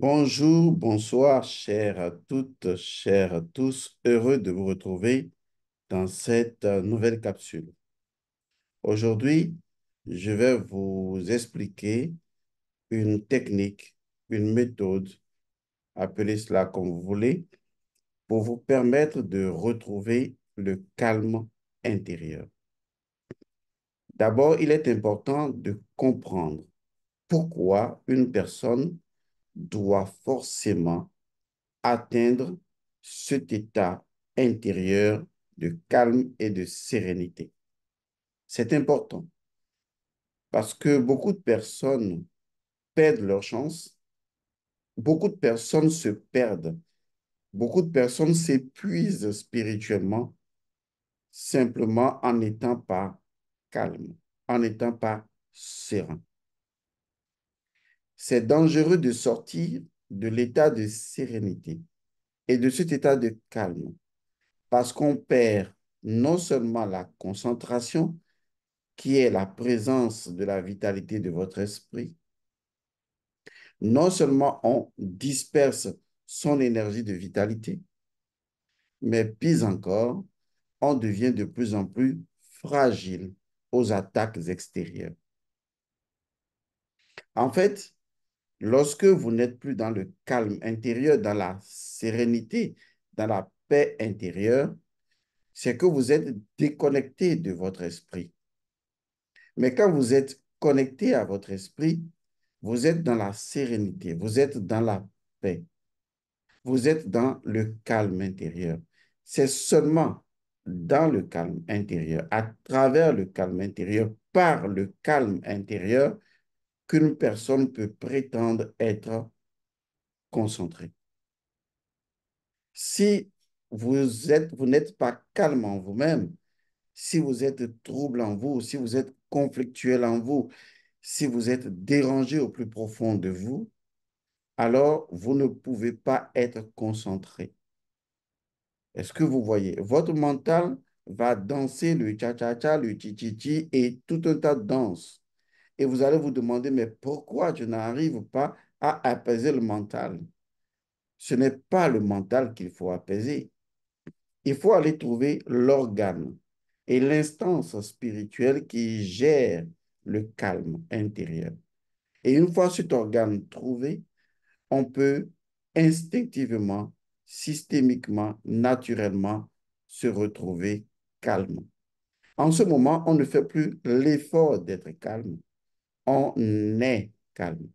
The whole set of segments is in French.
Bonjour, bonsoir, chers toutes, chers tous. Heureux de vous retrouver dans cette euh, nouvelle capsule. Aujourd'hui, je vais vous expliquer une technique, une méthode, appelez cela comme vous voulez, pour vous permettre de retrouver le calme intérieur. D'abord, il est important de comprendre pourquoi une personne doit forcément atteindre cet état intérieur de calme et de sérénité. C'est important parce que beaucoup de personnes perdent leur chance, beaucoup de personnes se perdent, beaucoup de personnes s'épuisent spirituellement simplement en n'étant pas calme, en n'étant pas serein c'est dangereux de sortir de l'état de sérénité et de cet état de calme parce qu'on perd non seulement la concentration, qui est la présence de la vitalité de votre esprit, non seulement on disperse son énergie de vitalité, mais pis encore, on devient de plus en plus fragile aux attaques extérieures. En fait, Lorsque vous n'êtes plus dans le calme intérieur, dans la sérénité, dans la paix intérieure, c'est que vous êtes déconnecté de votre esprit. Mais quand vous êtes connecté à votre esprit, vous êtes dans la sérénité, vous êtes dans la paix, vous êtes dans le calme intérieur. C'est seulement dans le calme intérieur, à travers le calme intérieur, par le calme intérieur, qu'une personne peut prétendre être concentrée. Si vous êtes, vous n'êtes pas calme en vous-même, si vous êtes trouble en vous, si vous êtes conflictuel en vous, si vous êtes dérangé au plus profond de vous, alors vous ne pouvez pas être concentré. Est-ce que vous voyez Votre mental va danser le cha-cha-cha, le chi chi et tout un tas de danses et vous allez vous demander, mais pourquoi je n'arrive pas à apaiser le mental Ce n'est pas le mental qu'il faut apaiser. Il faut aller trouver l'organe et l'instance spirituelle qui gère le calme intérieur. Et une fois cet organe trouvé, on peut instinctivement, systémiquement, naturellement se retrouver calme. En ce moment, on ne fait plus l'effort d'être calme on est calme.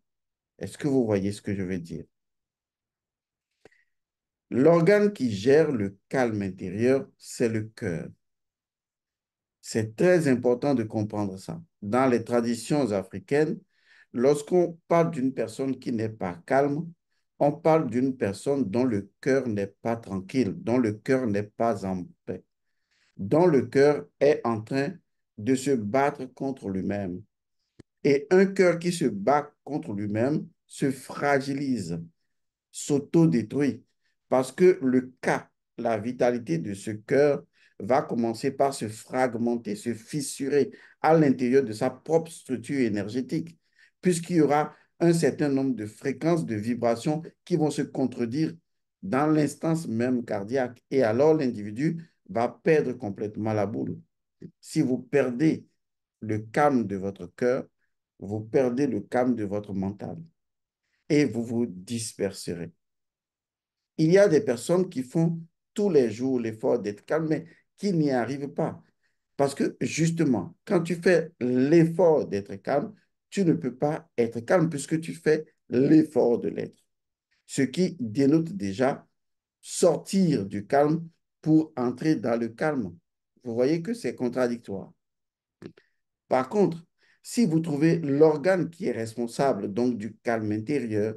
Est-ce que vous voyez ce que je veux dire? L'organe qui gère le calme intérieur, c'est le cœur. C'est très important de comprendre ça. Dans les traditions africaines, lorsqu'on parle d'une personne qui n'est pas calme, on parle d'une personne dont le cœur n'est pas tranquille, dont le cœur n'est pas en paix, dont le cœur est en train de se battre contre lui-même, et un cœur qui se bat contre lui-même se fragilise, s'auto-détruit, parce que le cas, la vitalité de ce cœur va commencer par se fragmenter, se fissurer à l'intérieur de sa propre structure énergétique, puisqu'il y aura un certain nombre de fréquences, de vibrations qui vont se contredire dans l'instance même cardiaque. Et alors l'individu va perdre complètement la boule. Si vous perdez le calme de votre cœur, vous perdez le calme de votre mental et vous vous disperserez. Il y a des personnes qui font tous les jours l'effort d'être calme, mais qui n'y arrivent pas. Parce que justement, quand tu fais l'effort d'être calme, tu ne peux pas être calme puisque tu fais l'effort de l'être. Ce qui dénote déjà sortir du calme pour entrer dans le calme. Vous voyez que c'est contradictoire. Par contre, si vous trouvez l'organe qui est responsable donc du calme intérieur,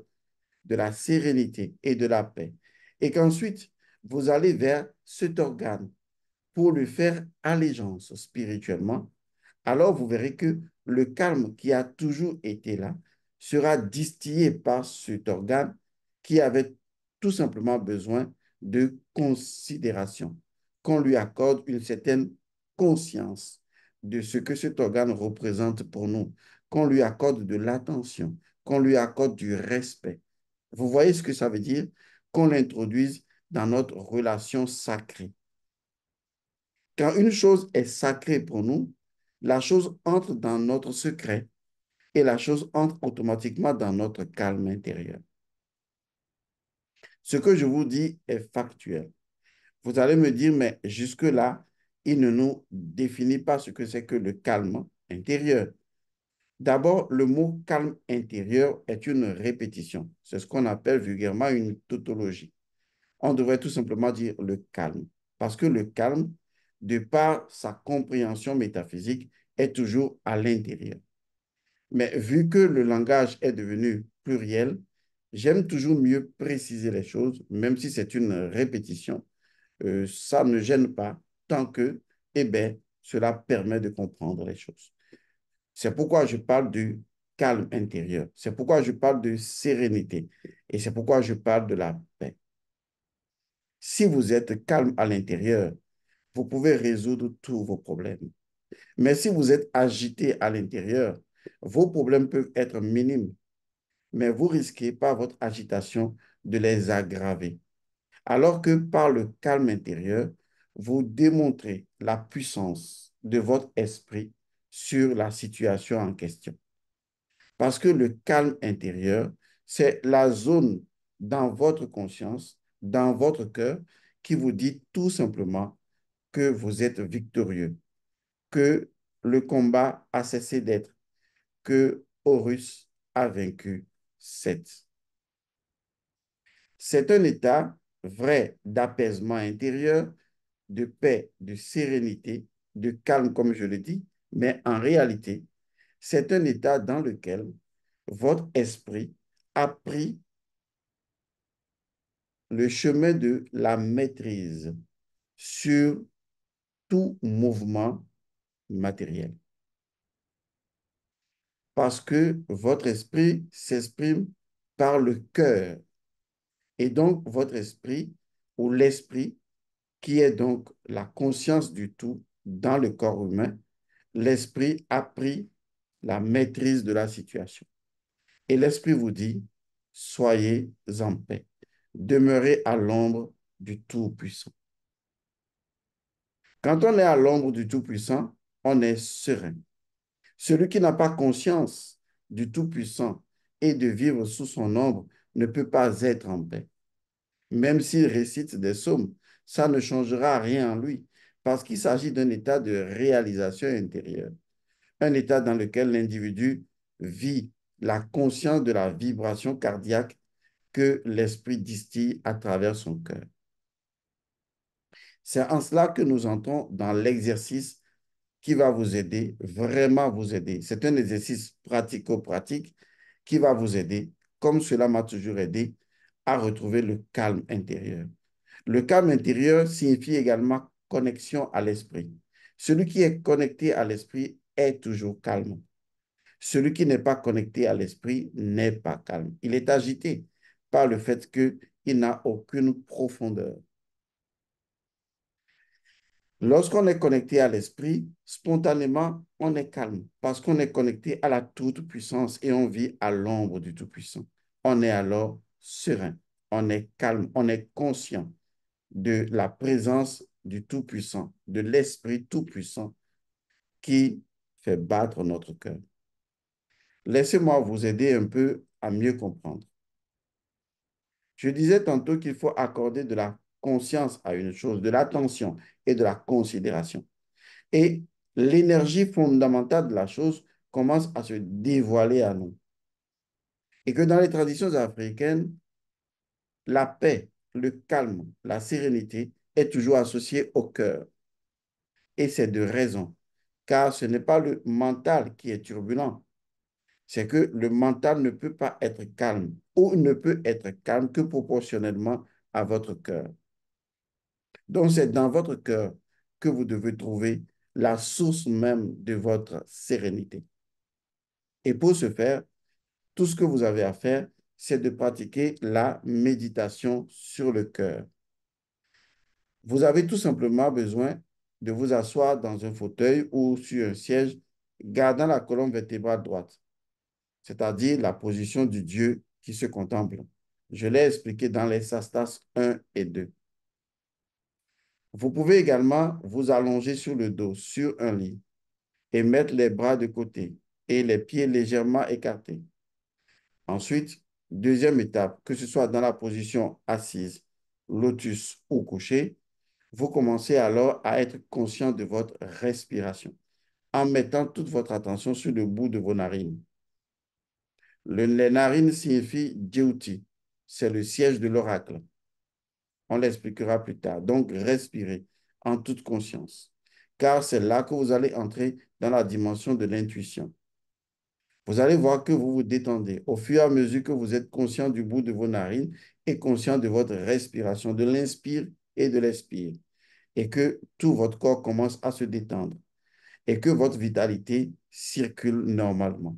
de la sérénité et de la paix, et qu'ensuite vous allez vers cet organe pour lui faire allégeance spirituellement, alors vous verrez que le calme qui a toujours été là sera distillé par cet organe qui avait tout simplement besoin de considération, qu'on lui accorde une certaine conscience de ce que cet organe représente pour nous, qu'on lui accorde de l'attention, qu'on lui accorde du respect. Vous voyez ce que ça veut dire Qu'on l'introduise dans notre relation sacrée. Quand une chose est sacrée pour nous, la chose entre dans notre secret et la chose entre automatiquement dans notre calme intérieur. Ce que je vous dis est factuel. Vous allez me dire, mais jusque-là, il ne nous définit pas ce que c'est que le calme intérieur. D'abord, le mot calme intérieur est une répétition. C'est ce qu'on appelle vulgairement une tautologie. On devrait tout simplement dire le calme, parce que le calme, de par sa compréhension métaphysique, est toujours à l'intérieur. Mais vu que le langage est devenu pluriel, j'aime toujours mieux préciser les choses, même si c'est une répétition. Euh, ça ne gêne pas tant que, eh bien, cela permet de comprendre les choses. C'est pourquoi je parle du calme intérieur. C'est pourquoi je parle de sérénité. Et c'est pourquoi je parle de la paix. Si vous êtes calme à l'intérieur, vous pouvez résoudre tous vos problèmes. Mais si vous êtes agité à l'intérieur, vos problèmes peuvent être minimes, mais vous risquez par votre agitation de les aggraver. Alors que par le calme intérieur, vous démontrez la puissance de votre esprit sur la situation en question. Parce que le calme intérieur, c'est la zone dans votre conscience, dans votre cœur, qui vous dit tout simplement que vous êtes victorieux, que le combat a cessé d'être, que Horus a vaincu Seth. C'est un état vrai d'apaisement intérieur de paix, de sérénité, de calme, comme je le dis, mais en réalité, c'est un état dans lequel votre esprit a pris le chemin de la maîtrise sur tout mouvement matériel. Parce que votre esprit s'exprime par le cœur. Et donc, votre esprit ou l'esprit qui est donc la conscience du tout dans le corps humain, l'esprit a pris la maîtrise de la situation. Et l'esprit vous dit, soyez en paix, demeurez à l'ombre du Tout-Puissant. Quand on est à l'ombre du Tout-Puissant, on est serein. Celui qui n'a pas conscience du Tout-Puissant et de vivre sous son ombre ne peut pas être en paix. Même s'il récite des psaumes, ça ne changera rien en lui, parce qu'il s'agit d'un état de réalisation intérieure, un état dans lequel l'individu vit la conscience de la vibration cardiaque que l'esprit distille à travers son cœur. C'est en cela que nous entrons dans l'exercice qui va vous aider, vraiment vous aider. C'est un exercice pratico-pratique qui va vous aider, comme cela m'a toujours aidé, à retrouver le calme intérieur. Le calme intérieur signifie également connexion à l'esprit. Celui qui est connecté à l'esprit est toujours calme. Celui qui n'est pas connecté à l'esprit n'est pas calme. Il est agité par le fait qu'il n'a aucune profondeur. Lorsqu'on est connecté à l'esprit, spontanément, on est calme parce qu'on est connecté à la toute-puissance et on vit à l'ombre du tout-puissant. On est alors serein, on est calme, on est conscient de la présence du Tout-Puissant, de l'Esprit Tout-Puissant qui fait battre notre cœur. Laissez-moi vous aider un peu à mieux comprendre. Je disais tantôt qu'il faut accorder de la conscience à une chose, de l'attention et de la considération. Et l'énergie fondamentale de la chose commence à se dévoiler à nous. Et que dans les traditions africaines, la paix le calme, la sérénité est toujours associé au cœur. Et c'est de raison, car ce n'est pas le mental qui est turbulent. C'est que le mental ne peut pas être calme ou ne peut être calme que proportionnellement à votre cœur. Donc c'est dans votre cœur que vous devez trouver la source même de votre sérénité. Et pour ce faire, tout ce que vous avez à faire, c'est de pratiquer la méditation sur le cœur. Vous avez tout simplement besoin de vous asseoir dans un fauteuil ou sur un siège gardant la colonne vertébrale droite, c'est-à-dire la position du Dieu qui se contemple. Je l'ai expliqué dans les sastas 1 et 2. Vous pouvez également vous allonger sur le dos, sur un lit, et mettre les bras de côté et les pieds légèrement écartés. Ensuite, Deuxième étape, que ce soit dans la position assise, lotus ou couché, vous commencez alors à être conscient de votre respiration en mettant toute votre attention sur le bout de vos narines. Le, les narines signifient Jyoti, c'est le siège de l'oracle. On l'expliquera plus tard. Donc, respirez en toute conscience, car c'est là que vous allez entrer dans la dimension de l'intuition. Vous allez voir que vous vous détendez au fur et à mesure que vous êtes conscient du bout de vos narines et conscient de votre respiration, de l'inspire et de l'expire. Et que tout votre corps commence à se détendre et que votre vitalité circule normalement.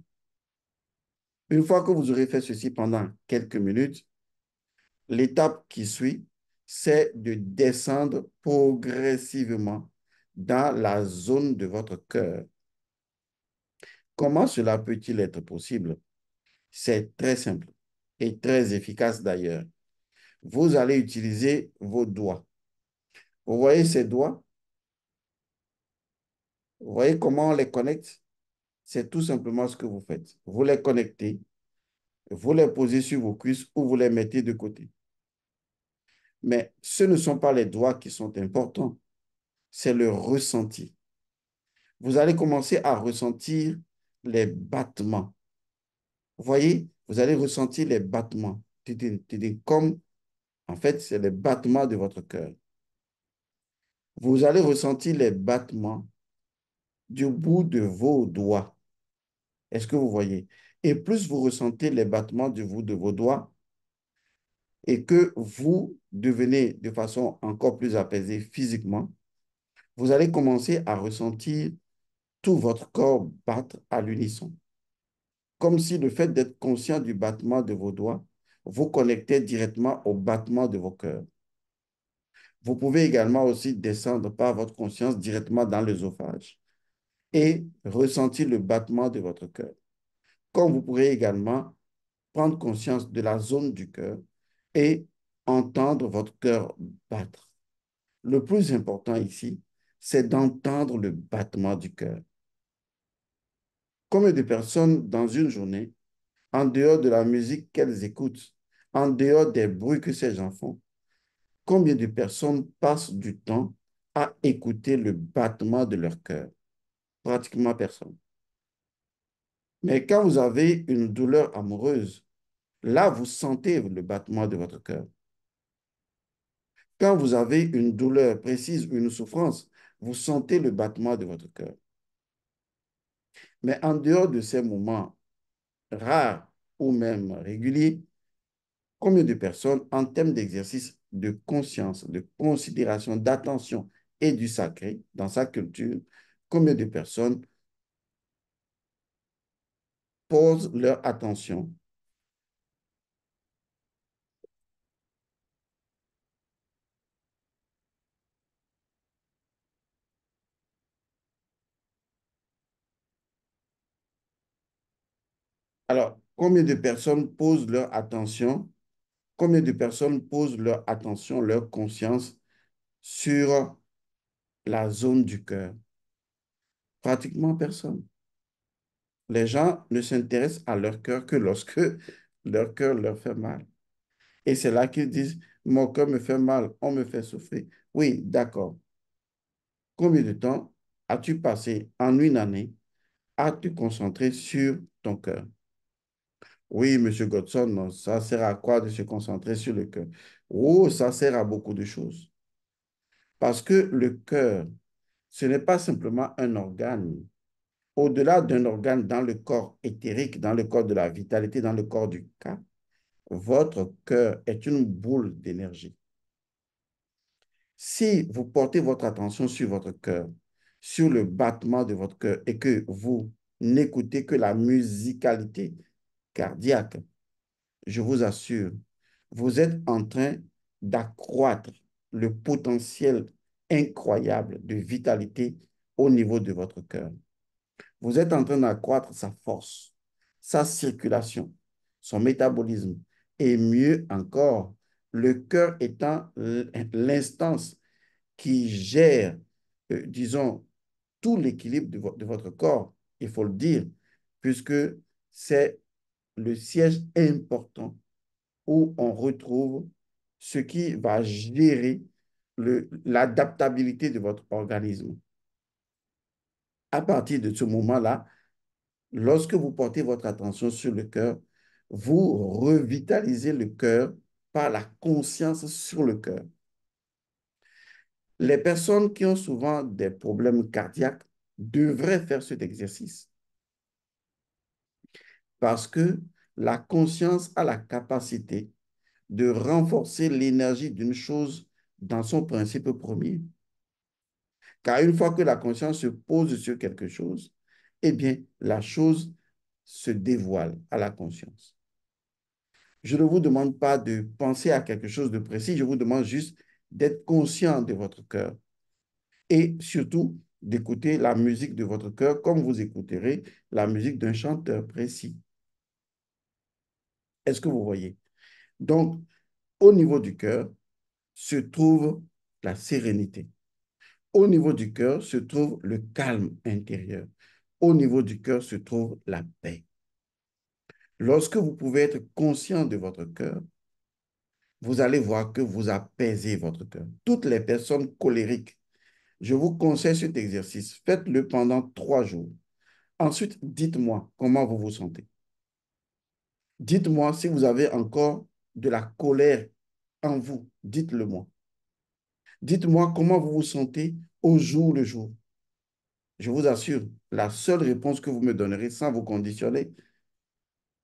Une fois que vous aurez fait ceci pendant quelques minutes, l'étape qui suit, c'est de descendre progressivement dans la zone de votre cœur Comment cela peut-il être possible C'est très simple et très efficace d'ailleurs. Vous allez utiliser vos doigts. Vous voyez ces doigts Vous voyez comment on les connecte C'est tout simplement ce que vous faites. Vous les connectez, vous les posez sur vos cuisses ou vous les mettez de côté. Mais ce ne sont pas les doigts qui sont importants, c'est le ressenti. Vous allez commencer à ressentir les battements. Vous voyez, vous allez ressentir les battements. Comme, en fait, c'est les battements de votre cœur. Vous allez ressentir les battements du bout de vos doigts. Est-ce que vous voyez? Et plus vous ressentez les battements du bout de vos doigts, et que vous devenez de façon encore plus apaisée physiquement, vous allez commencer à ressentir tout votre corps battre à l'unisson. Comme si le fait d'être conscient du battement de vos doigts vous connectait directement au battement de vos cœurs. Vous pouvez également aussi descendre par votre conscience directement dans l'œsophage et ressentir le battement de votre cœur. Comme vous pourrez également prendre conscience de la zone du cœur et entendre votre cœur battre. Le plus important ici, c'est d'entendre le battement du cœur. Combien de personnes dans une journée, en dehors de la musique qu'elles écoutent, en dehors des bruits que ces gens font, combien de personnes passent du temps à écouter le battement de leur cœur Pratiquement personne. Mais quand vous avez une douleur amoureuse, là, vous sentez le battement de votre cœur. Quand vous avez une douleur précise, une souffrance, vous sentez le battement de votre cœur. Mais en dehors de ces moments rares ou même réguliers, combien de personnes, en termes d'exercice de conscience, de considération, d'attention et du sacré dans sa culture, combien de personnes posent leur attention Alors, combien de personnes posent leur attention, combien de personnes posent leur attention, leur conscience sur la zone du cœur Pratiquement personne. Les gens ne s'intéressent à leur cœur que lorsque leur cœur leur fait mal. Et c'est là qu'ils disent, mon cœur me fait mal, on me fait souffrir. Oui, d'accord. Combien de temps as-tu passé en une année à te concentrer sur ton cœur oui, M. Godson, ça sert à quoi de se concentrer sur le cœur Oh, ça sert à beaucoup de choses. Parce que le cœur, ce n'est pas simplement un organe. Au-delà d'un organe dans le corps éthérique, dans le corps de la vitalité, dans le corps du cas, votre cœur est une boule d'énergie. Si vous portez votre attention sur votre cœur, sur le battement de votre cœur et que vous n'écoutez que la musicalité cardiaque, je vous assure, vous êtes en train d'accroître le potentiel incroyable de vitalité au niveau de votre cœur. Vous êtes en train d'accroître sa force, sa circulation, son métabolisme et mieux encore, le cœur étant l'instance qui gère, euh, disons, tout l'équilibre de, votre corps, il faut le dire, puisque c'est le siège important où on retrouve ce qui va gérer l'adaptabilité de votre organisme. À partir de ce moment-là, lorsque vous portez votre attention sur le cœur, vous revitalisez le cœur par la conscience sur le cœur. Les personnes qui ont souvent des problèmes cardiaques devraient faire cet exercice. Parce que la conscience a la capacité de renforcer l'énergie d'une chose dans son principe premier. Car une fois que la conscience se pose sur quelque chose, eh bien, la chose se dévoile à la conscience. Je ne vous demande pas de penser à quelque chose de précis, je vous demande juste d'être conscient de votre cœur et surtout d'écouter la musique de votre cœur comme vous écouterez la musique d'un chanteur précis. Est-ce que vous voyez Donc, au niveau du cœur se trouve la sérénité. Au niveau du cœur se trouve le calme intérieur. Au niveau du cœur se trouve la paix. Lorsque vous pouvez être conscient de votre cœur, vous allez voir que vous apaisez votre cœur. Toutes les personnes colériques, je vous conseille cet exercice. Faites-le pendant trois jours. Ensuite, dites-moi comment vous vous sentez. Dites-moi si vous avez encore de la colère en vous. Dites-le moi. Dites-moi comment vous vous sentez au jour le jour. Je vous assure, la seule réponse que vous me donnerez sans vous conditionner,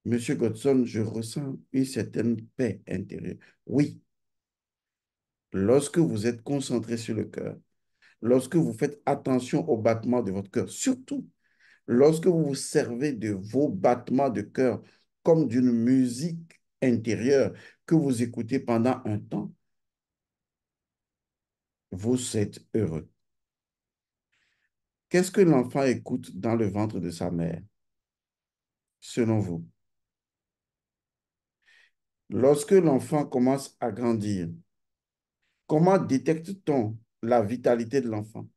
Monsieur Godson, je ressens une certaine paix intérieure. Oui. Lorsque vous êtes concentré sur le cœur, lorsque vous faites attention au battement de votre cœur, surtout lorsque vous vous servez de vos battements de cœur comme d'une musique intérieure que vous écoutez pendant un temps, vous êtes heureux. Qu'est-ce que l'enfant écoute dans le ventre de sa mère, selon vous? Lorsque l'enfant commence à grandir, comment détecte-t-on la vitalité de l'enfant?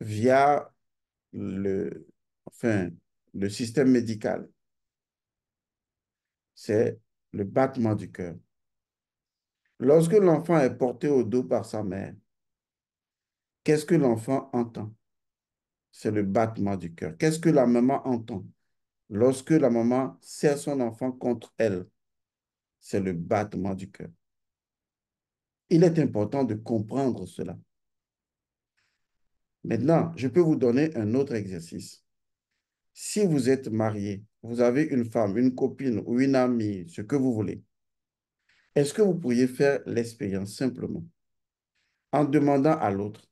Via le, enfin, le système médical c'est le battement du cœur. Lorsque l'enfant est porté au dos par sa mère, qu'est-ce que l'enfant entend C'est le battement du cœur. Qu'est-ce que la maman entend Lorsque la maman serre son enfant contre elle, c'est le battement du cœur. Il est important de comprendre cela. Maintenant, je peux vous donner un autre exercice. Si vous êtes marié vous avez une femme, une copine ou une amie, ce que vous voulez, est-ce que vous pourriez faire l'expérience simplement en demandant à l'autre,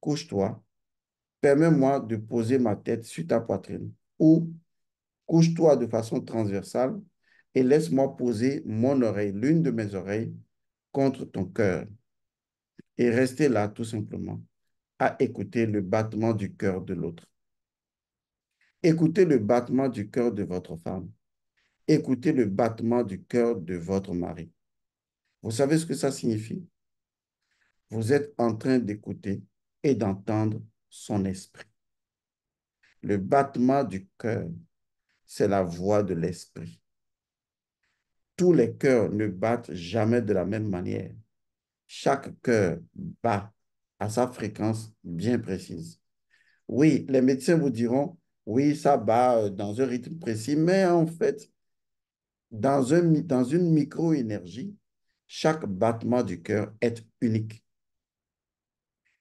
couche-toi, permets-moi de poser ma tête sur ta poitrine ou couche-toi de façon transversale et laisse-moi poser mon oreille, l'une de mes oreilles, contre ton cœur et rester là tout simplement à écouter le battement du cœur de l'autre. Écoutez le battement du cœur de votre femme. Écoutez le battement du cœur de votre mari. Vous savez ce que ça signifie Vous êtes en train d'écouter et d'entendre son esprit. Le battement du cœur, c'est la voix de l'esprit. Tous les cœurs ne battent jamais de la même manière. Chaque cœur bat à sa fréquence bien précise. Oui, les médecins vous diront, oui, ça bat euh, dans un rythme précis, mais en fait, dans, un, dans une chaque battement du cœur est unique.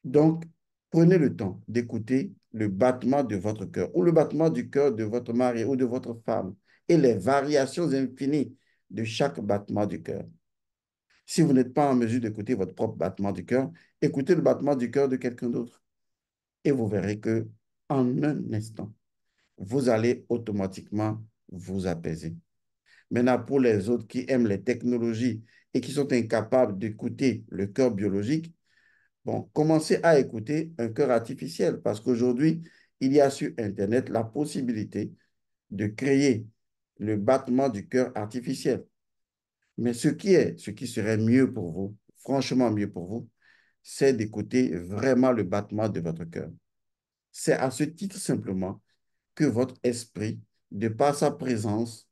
Donc, prenez le temps d'écouter le battement de votre cœur ou le battement du cœur de votre mari ou de votre femme et les variations infinies de chaque battement du cœur. Si vous n'êtes pas en mesure d'écouter votre propre battement du cœur, écoutez le battement du cœur de quelqu'un d'autre et vous verrez que en un instant, vous allez automatiquement vous apaiser. Maintenant, pour les autres qui aiment les technologies et qui sont incapables d'écouter le cœur biologique, bon, commencez à écouter un cœur artificiel parce qu'aujourd'hui, il y a sur Internet la possibilité de créer le battement du cœur artificiel. Mais ce qui est, ce qui serait mieux pour vous, franchement mieux pour vous, c'est d'écouter vraiment le battement de votre cœur. C'est à ce titre simplement que votre esprit, de par sa présence,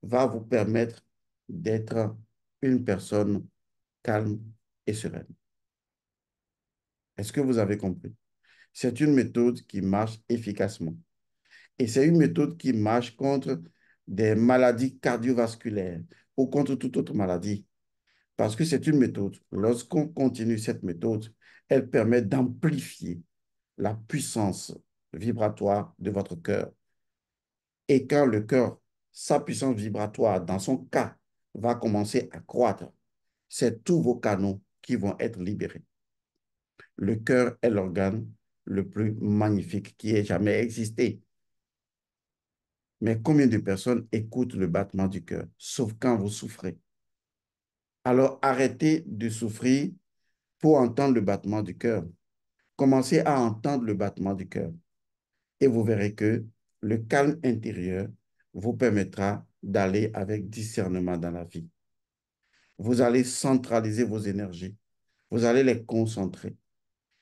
va vous permettre d'être une personne calme et sereine. Est-ce que vous avez compris? C'est une méthode qui marche efficacement. Et c'est une méthode qui marche contre des maladies cardiovasculaires ou contre toute autre maladie. Parce que c'est une méthode. Lorsqu'on continue cette méthode, elle permet d'amplifier la puissance vibratoire de votre cœur. Et quand le cœur, sa puissance vibratoire, dans son cas, va commencer à croître, c'est tous vos canaux qui vont être libérés. Le cœur est l'organe le plus magnifique qui ait jamais existé. Mais combien de personnes écoutent le battement du cœur, sauf quand vous souffrez? Alors arrêtez de souffrir pour entendre le battement du cœur. Commencez à entendre le battement du cœur et vous verrez que le calme intérieur vous permettra d'aller avec discernement dans la vie. Vous allez centraliser vos énergies, vous allez les concentrer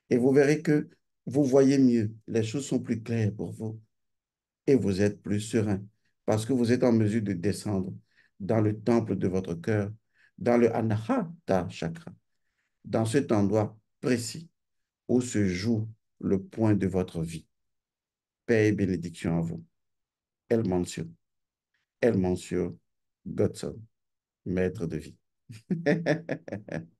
et vous verrez que vous voyez mieux, les choses sont plus claires pour vous et vous êtes plus serein parce que vous êtes en mesure de descendre dans le temple de votre cœur, dans le Anahata chakra, dans cet endroit précis où se joue le point de votre vie. Paix et bénédiction à vous. Elle mentionne. Elle mentionne Godson, maître de vie.